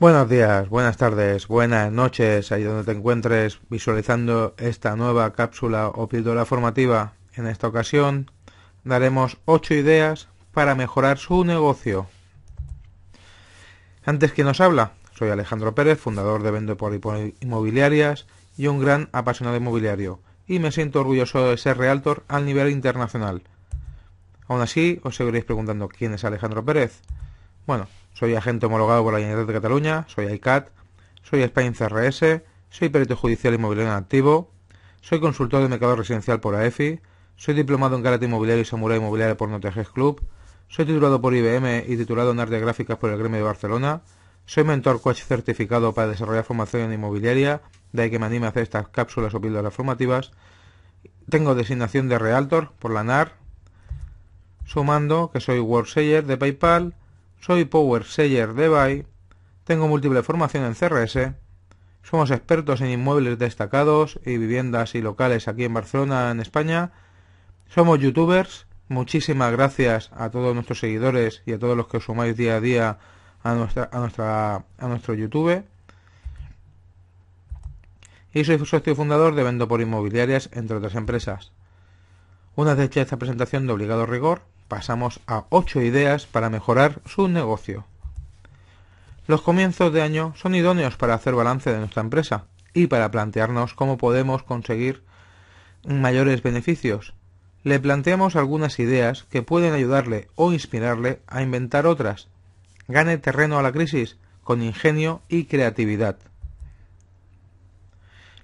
Buenos días, buenas tardes, buenas noches, ahí donde te encuentres visualizando esta nueva cápsula o píldora formativa. En esta ocasión daremos 8 ideas para mejorar su negocio. Antes que nos habla, soy Alejandro Pérez, fundador de Vendo por Inmobiliarias y un gran apasionado inmobiliario, y me siento orgulloso de ser realtor al nivel internacional. Aún así, os seguiréis preguntando quién es Alejandro Pérez. Bueno, soy agente homologado por la Generalitat de Cataluña, soy ICAT, soy Spain CRS, soy perito judicial inmobiliario en activo, soy consultor de mercado residencial por AEFI, soy diplomado en carácter inmobiliario y samurai inmobiliario por Notejes Club, soy titulado por IBM y titulado en artes gráficas por el Gremio de Barcelona, soy mentor coach certificado para desarrollar formación inmobiliaria, de ahí que me anime a hacer estas cápsulas o píldoras formativas, tengo designación de Realtor por la NAR, sumando que soy World de PayPal, soy Power Seller de Buy, tengo múltiple formación en CRS, somos expertos en inmuebles destacados y viviendas y locales aquí en Barcelona, en España, somos youtubers, muchísimas gracias a todos nuestros seguidores y a todos los que os sumáis día a día a, nuestra, a, a nuestro YouTube. Y soy socio y fundador de Vendo por Inmobiliarias, entre otras empresas. Una vez hecha esta presentación de obligado rigor, pasamos a 8 ideas para mejorar su negocio. Los comienzos de año son idóneos para hacer balance de nuestra empresa y para plantearnos cómo podemos conseguir mayores beneficios. Le planteamos algunas ideas que pueden ayudarle o inspirarle a inventar otras. Gane terreno a la crisis con ingenio y creatividad.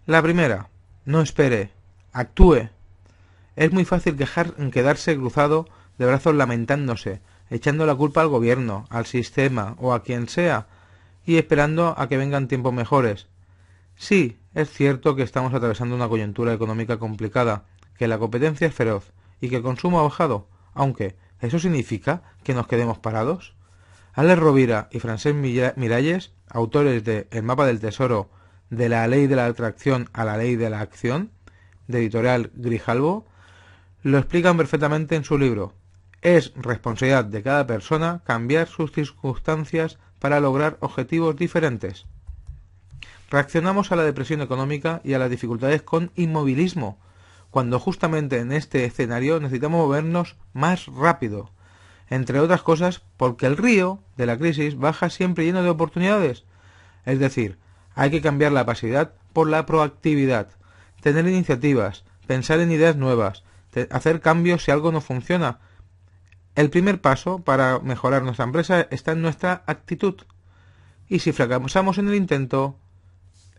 La primera, no espere, actúe. Es muy fácil quedarse cruzado de brazos lamentándose, echando la culpa al gobierno, al sistema o a quien sea, y esperando a que vengan tiempos mejores. Sí, es cierto que estamos atravesando una coyuntura económica complicada, que la competencia es feroz y que el consumo ha bajado, aunque ¿eso significa que nos quedemos parados? Alex Rovira y Francesc Miralles, autores de El mapa del tesoro, de la ley de la atracción a la ley de la acción, de editorial Grijalbo, lo explican perfectamente en su libro, es responsabilidad de cada persona cambiar sus circunstancias para lograr objetivos diferentes. Reaccionamos a la depresión económica y a las dificultades con inmovilismo, cuando justamente en este escenario necesitamos movernos más rápido, entre otras cosas porque el río de la crisis baja siempre lleno de oportunidades. Es decir, hay que cambiar la pasividad por la proactividad, tener iniciativas, pensar en ideas nuevas, hacer cambios si algo no funciona, el primer paso para mejorar nuestra empresa está en nuestra actitud. Y si fracasamos en el intento,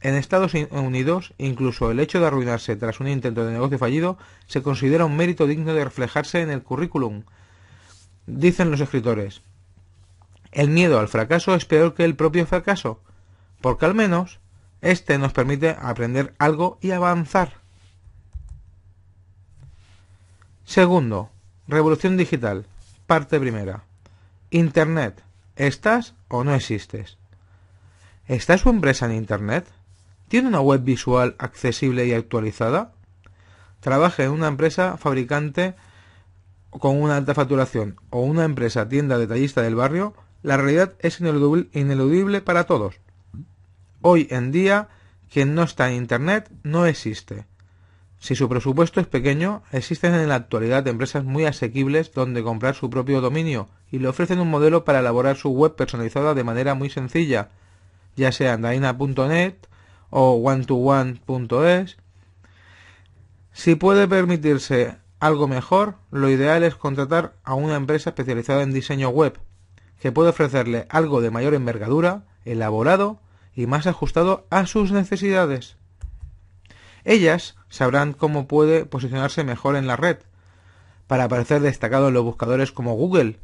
en Estados Unidos, incluso el hecho de arruinarse tras un intento de negocio fallido se considera un mérito digno de reflejarse en el currículum. Dicen los escritores, el miedo al fracaso es peor que el propio fracaso, porque al menos este nos permite aprender algo y avanzar. Segundo, revolución digital. Parte primera. Internet. ¿Estás o no existes? ¿Está su empresa en Internet? ¿Tiene una web visual accesible y actualizada? Trabaja en una empresa fabricante con una alta facturación o una empresa tienda detallista del barrio, la realidad es ineludible para todos. Hoy en día, quien no está en Internet no existe. Si su presupuesto es pequeño, existen en la actualidad empresas muy asequibles donde comprar su propio dominio y le ofrecen un modelo para elaborar su web personalizada de manera muy sencilla, ya sea andaina.net o one-to-one.es. Si puede permitirse algo mejor, lo ideal es contratar a una empresa especializada en diseño web, que puede ofrecerle algo de mayor envergadura, elaborado y más ajustado a sus necesidades. Ellas sabrán cómo puede posicionarse mejor en la red, para parecer destacado en los buscadores como Google.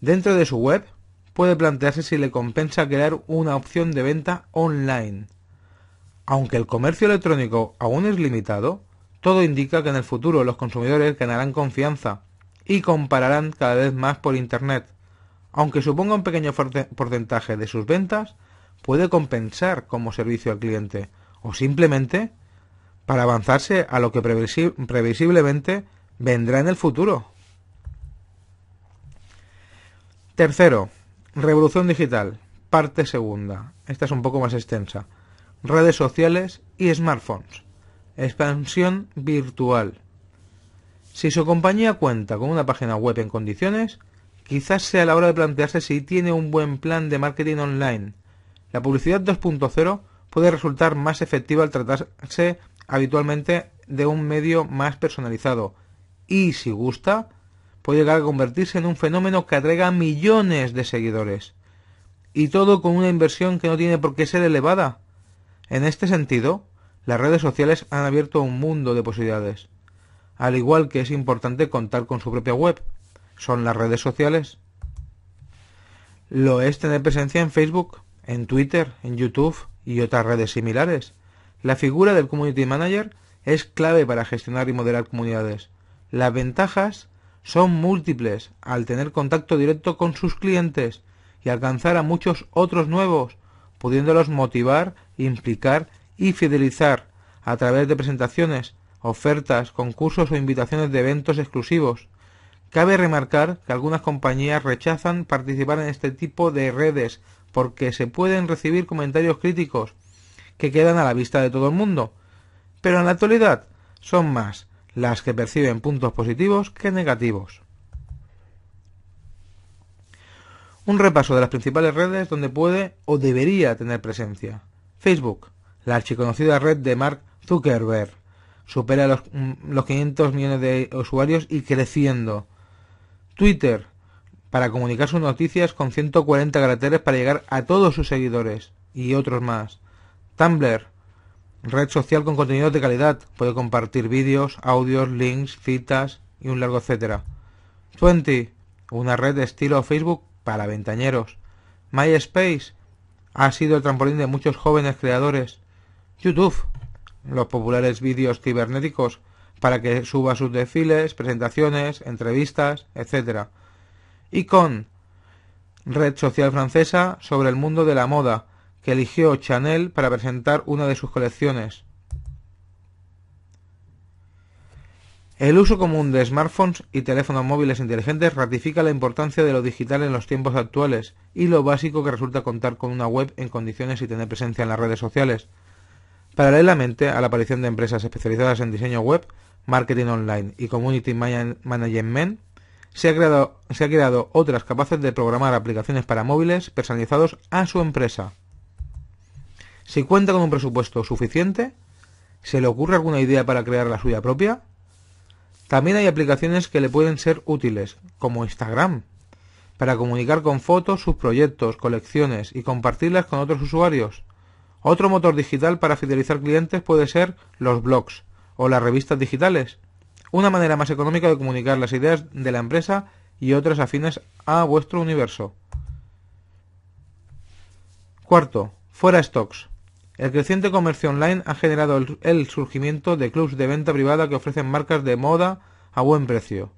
Dentro de su web, puede plantearse si le compensa crear una opción de venta online. Aunque el comercio electrónico aún es limitado, todo indica que en el futuro los consumidores ganarán confianza y compararán cada vez más por Internet. Aunque suponga un pequeño porcentaje de sus ventas, puede compensar como servicio al cliente o simplemente para avanzarse a lo que previsiblemente vendrá en el futuro. Tercero, revolución digital, parte segunda. Esta es un poco más extensa. Redes sociales y smartphones. Expansión virtual. Si su compañía cuenta con una página web en condiciones, quizás sea la hora de plantearse si tiene un buen plan de marketing online. La publicidad 2.0 puede resultar más efectiva al tratarse habitualmente de un medio más personalizado y, si gusta, puede llegar a convertirse en un fenómeno que atraiga millones de seguidores. Y todo con una inversión que no tiene por qué ser elevada. En este sentido, las redes sociales han abierto un mundo de posibilidades. Al igual que es importante contar con su propia web. Son las redes sociales. Lo es tener presencia en Facebook, en Twitter, en YouTube y otras redes similares. La figura del Community Manager es clave para gestionar y moderar comunidades. Las ventajas son múltiples al tener contacto directo con sus clientes y alcanzar a muchos otros nuevos, pudiéndolos motivar, implicar y fidelizar a través de presentaciones, ofertas, concursos o invitaciones de eventos exclusivos. Cabe remarcar que algunas compañías rechazan participar en este tipo de redes porque se pueden recibir comentarios críticos que quedan a la vista de todo el mundo. Pero en la actualidad son más las que perciben puntos positivos que negativos. Un repaso de las principales redes donde puede o debería tener presencia. Facebook, la archiconocida red de Mark Zuckerberg, supera los, 500 mm, millones de usuarios y creciendo. Twitter, para comunicar sus noticias con 140 caracteres para llegar a todos sus seguidores y otros más. Tumblr, red social con contenidos de calidad. Puede compartir vídeos, audios, links, citas y un largo etcétera. Twenty, una red de estilo Facebook para ventañeros. MySpace ha sido el trampolín de muchos jóvenes creadores. YouTube, los populares vídeos cibernéticos para que suba sus desfiles, presentaciones, entrevistas, etc. Icon, red social francesa sobre el mundo de la moda, que eligió Chanel para presentar una de sus colecciones. El uso común de smartphones y teléfonos móviles inteligentes ratifica la importancia de lo digital en los tiempos actuales y lo básico que resulta contar con una web en condiciones y tener presencia en las redes sociales. Paralelamente a la aparición de empresas especializadas en diseño web, marketing online y community management, se ha, creado, se ha creado otras capaces de programar aplicaciones para móviles personalizados a su empresa. Si cuenta con un presupuesto suficiente, ¿se le ocurre alguna idea para crear la suya propia? También hay aplicaciones que le pueden ser útiles, como Instagram, para comunicar con fotos sus proyectos, colecciones y compartirlas con otros usuarios. Otro motor digital para fidelizar clientes puede ser los blogs o las revistas digitales, una manera más económica de comunicar las ideas de la empresa y otras afines a vuestro universo. Cuarto, fuera stocks. El creciente comercio online ha generado el, surgimiento de clubs de venta privada que ofrecen marcas de moda a buen precio.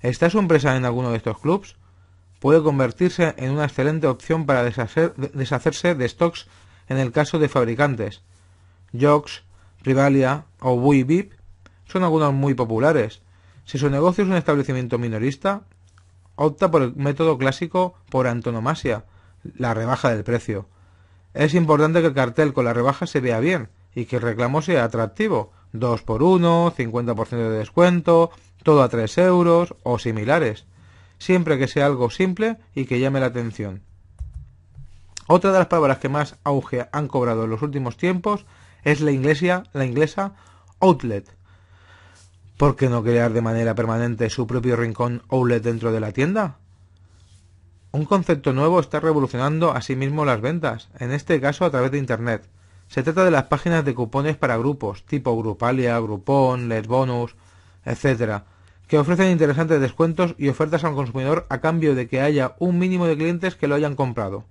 ¿Está su empresa en alguno de estos clubs? Puede convertirse en una excelente opción para deshacerse de stocks en el caso de fabricantes. Jocks, Rivalia o Weebip son algunos muy populares. Si su negocio es un establecimiento minorista, opta por el método clásico por antonomasia, la rebaja del precio. Es importante que el cartel con la rebaja se vea bien y que el reclamo sea atractivo. 2 por 1, 50% de descuento, todo a 3 euros o similares. Siempre que sea algo simple y que llame la atención. Otra de las palabras que más auge han cobrado en los últimos tiempos es la inglesa, la inglesa outlet. ¿Por qué no crear de manera permanente su propio rincón outlet dentro de la tienda? Un concepto nuevo está revolucionando asimismo las ventas, en este caso a través de Internet. Se trata de las páginas de cupones para grupos, tipo Grupalia, Groupon, Les Bonus, etc., que ofrecen interesantes descuentos y ofertas al consumidor a cambio de que haya un mínimo de clientes que lo hayan comprado.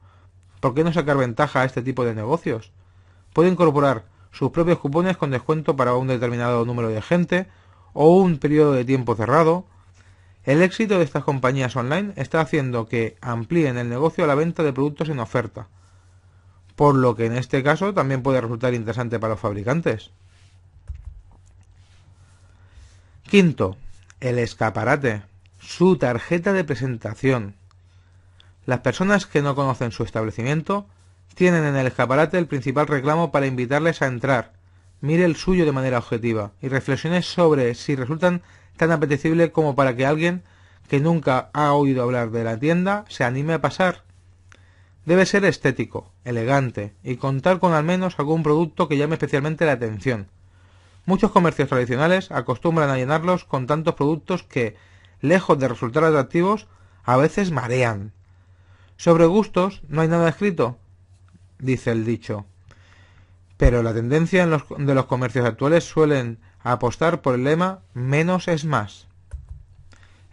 ¿Por qué no sacar ventaja a este tipo de negocios? Puede incorporar sus propios cupones con descuento para un determinado número de gente, o un periodo de tiempo cerrado, el éxito de estas compañías online está haciendo que amplíen el negocio a la venta de productos en oferta, por lo que en este caso también puede resultar interesante para los fabricantes. Quinto, el escaparate, su tarjeta de presentación. Las personas que no conocen su establecimiento tienen en el escaparate el principal reclamo para invitarles a entrar, mire el suyo de manera objetiva y reflexione sobre si resultan tan apetecible como para que alguien que nunca ha oído hablar de la tienda se anime a pasar. Debe ser estético, elegante y contar con al menos algún producto que llame especialmente la atención. Muchos comercios tradicionales acostumbran a llenarlos con tantos productos que, lejos de resultar atractivos, a veces marean. Sobre gustos no hay nada escrito, dice el dicho. Pero la tendencia de los comercios actuales suelen apostar por el lema menos es más.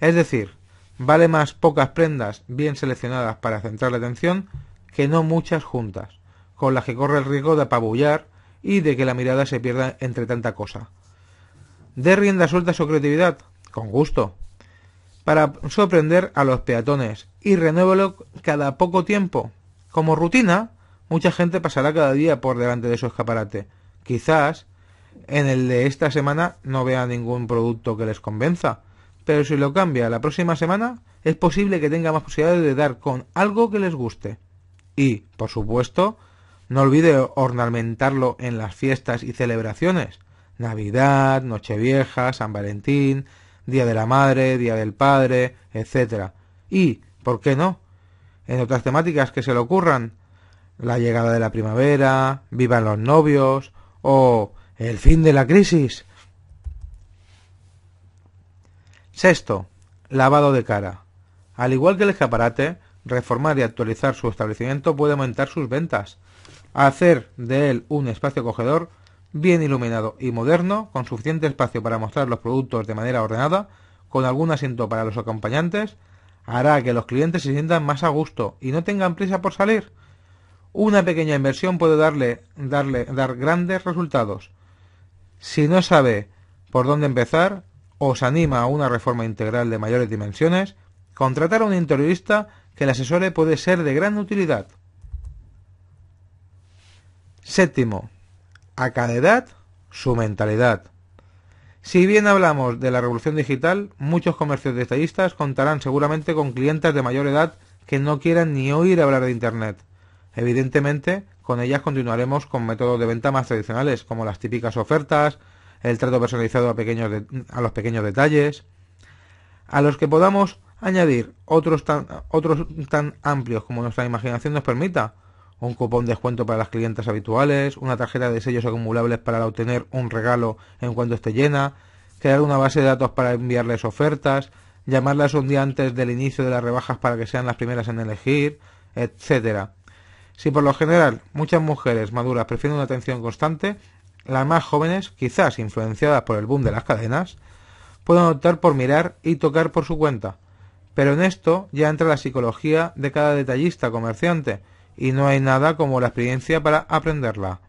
Es decir, vale más pocas prendas bien seleccionadas para centrar la atención que no muchas juntas, con las que corre el riesgo de apabullar y de que la mirada se pierda entre tanta cosa. De rienda suelta su creatividad, con gusto, para sorprender a los peatones y renuévelo cada poco tiempo. Como rutina, mucha gente pasará cada día por delante de su escaparate, quizás en el de esta semana no vea ningún producto que les convenza, pero si lo cambia la próxima semana, es posible que tenga más posibilidades de dar con algo que les guste. Y, por supuesto, no olvide ornamentarlo en las fiestas y celebraciones. Navidad, Nochevieja, San Valentín, Día de la Madre, Día del Padre, etc. Y, ¿por qué no? En otras temáticas que se le ocurran. La llegada de la primavera, vivan los novios o el fin de la crisis. Sexto, lavado de cara. Al igual que el escaparate, reformar y actualizar su establecimiento puede aumentar sus ventas, hacer de él un espacio acogedor, bien iluminado y moderno, con suficiente espacio para mostrar los productos de manera ordenada, con algún asiento para los acompañantes, hará que los clientes se sientan más a gusto y no tengan prisa por salir. Una pequeña inversión puede darle, darle, dar grandes resultados. Si no sabe por dónde empezar, os anima a una reforma integral de mayores dimensiones, contratar a un interiorista que le asesore puede ser de gran utilidad. Séptimo, a cada edad su mentalidad. Si bien hablamos de la revolución digital, muchos comercios detallistas contarán seguramente con clientes de mayor edad que no quieran ni oír hablar de Internet. Evidentemente, con ellas continuaremos con métodos de venta más tradicionales, como las típicas ofertas, el trato personalizado a, a los pequeños detalles, a los que podamos añadir otros tan, otros tan amplios como nuestra imaginación nos permita, un cupón de descuento para las clientes habituales, una tarjeta de sellos acumulables para obtener un regalo en cuanto esté llena, crear una base de datos para enviarles ofertas, llamarlas un día antes del inicio de las rebajas para que sean las primeras en elegir, etcétera. Si por lo general muchas mujeres maduras prefieren una atención constante, las más jóvenes, quizás influenciadas por el boom de las cadenas, pueden optar por mirar y tocar por su cuenta. Pero en esto ya entra la psicología de cada detallista comerciante, y no hay nada como la experiencia para aprenderla.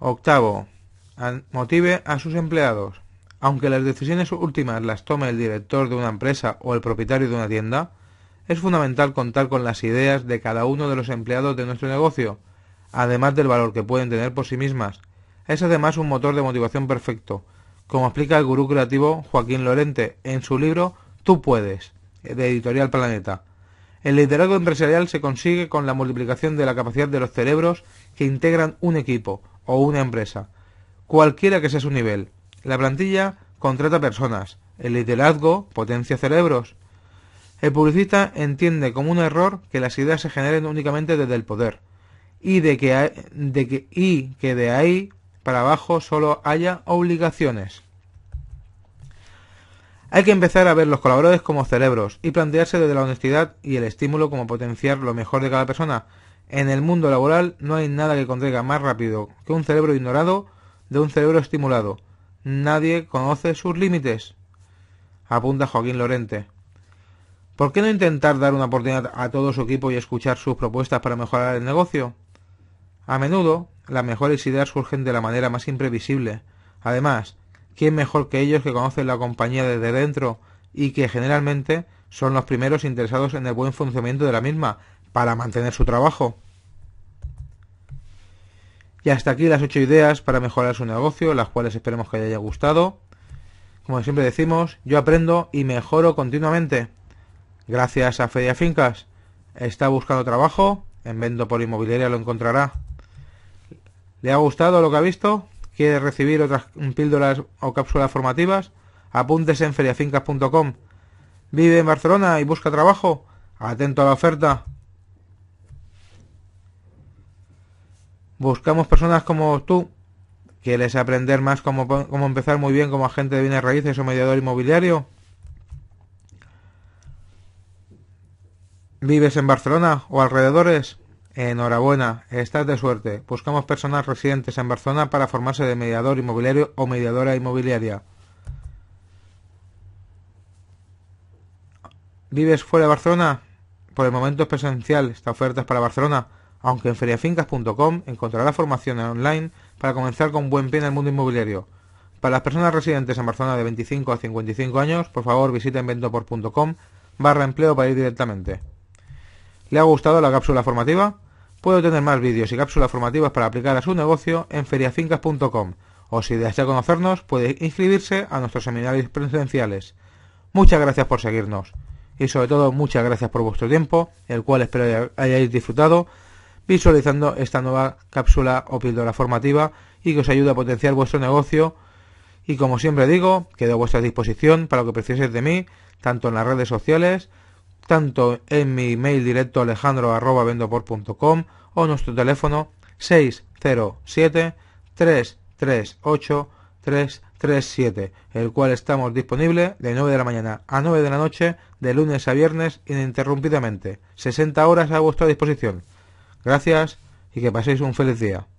Octavo. Motive a sus empleados. Aunque las decisiones últimas las tome el director de una empresa o el propietario de una tienda, es fundamental contar con las ideas de cada uno de los empleados de nuestro negocio, además del valor que pueden tener por sí mismas. Es además un motor de motivación perfecto, como explica el gurú creativo Joaquín Lorente en su libro Tú puedes, de Editorial Planeta. El liderazgo empresarial se consigue con la multiplicación de la capacidad de los cerebros que integran un equipo o una empresa, cualquiera que sea su nivel. La plantilla contrata personas, el liderazgo potencia cerebros, el publicista entiende como un error que las ideas se generen únicamente desde el poder y, de que, de que, y que de ahí para abajo solo haya obligaciones. Hay que empezar a ver los colaboradores como cerebros y plantearse desde la honestidad y el estímulo como potenciar lo mejor de cada persona. En el mundo laboral no hay nada que contraiga más rápido que un cerebro ignorado de un cerebro estimulado. Nadie conoce sus límites. Apunta Joaquín Lorente. ¿Por qué no intentar dar una oportunidad a todo su equipo y escuchar sus propuestas para mejorar el negocio? A menudo, las mejores ideas surgen de la manera más imprevisible. Además, ¿quién mejor que ellos que conocen la compañía desde dentro y que generalmente son los primeros interesados en el buen funcionamiento de la misma para mantener su trabajo? Y hasta aquí las ocho ideas para mejorar su negocio, las cuales esperemos que les haya gustado. Como siempre decimos, yo aprendo y mejoro continuamente. Gracias a Feria Fincas está buscando trabajo. En Vendo por Inmobiliaria lo encontrará. ¿Le ha gustado lo que ha visto? ¿Quiere recibir otras píldoras o cápsulas formativas? Apúntese en feriafincas.com. ¿Vive en Barcelona y busca trabajo? Atento a la oferta. Buscamos personas como tú. ¿Quieres aprender más cómo, cómo empezar muy bien como agente de bienes raíces o mediador inmobiliario? ¿Vives en Barcelona o alrededores? Enhorabuena, estás de suerte. Buscamos personas residentes en Barcelona para formarse de mediador inmobiliario o mediadora inmobiliaria. ¿Vives fuera de Barcelona? Por el momento es presencial, esta oferta es para Barcelona, aunque en feriafincas.com encontrarás formación online para comenzar con buen pie en el mundo inmobiliario. Para las personas residentes en Barcelona de 25 a 55 años, por favor visiten ventopor.com barra empleo para ir directamente. ¿Le ha gustado la cápsula formativa? Puedo tener más vídeos y cápsulas formativas para aplicar a su negocio en feriafincas.com o si desea conocernos puede inscribirse a nuestros seminarios presenciales. Muchas gracias por seguirnos y sobre todo muchas gracias por vuestro tiempo, el cual espero hayáis disfrutado visualizando esta nueva cápsula o píldora formativa y que os ayude a potenciar vuestro negocio. Y como siempre digo, quedo a vuestra disposición para lo que preciséis de mí, tanto en las redes sociales, tanto en mi email directo alejandro o nuestro teléfono 607 338 337, el cual estamos disponible de 9 de la mañana a 9 de la noche, de lunes a viernes ininterrumpidamente. 60 horas a vuestra disposición. Gracias y que paséis un feliz día.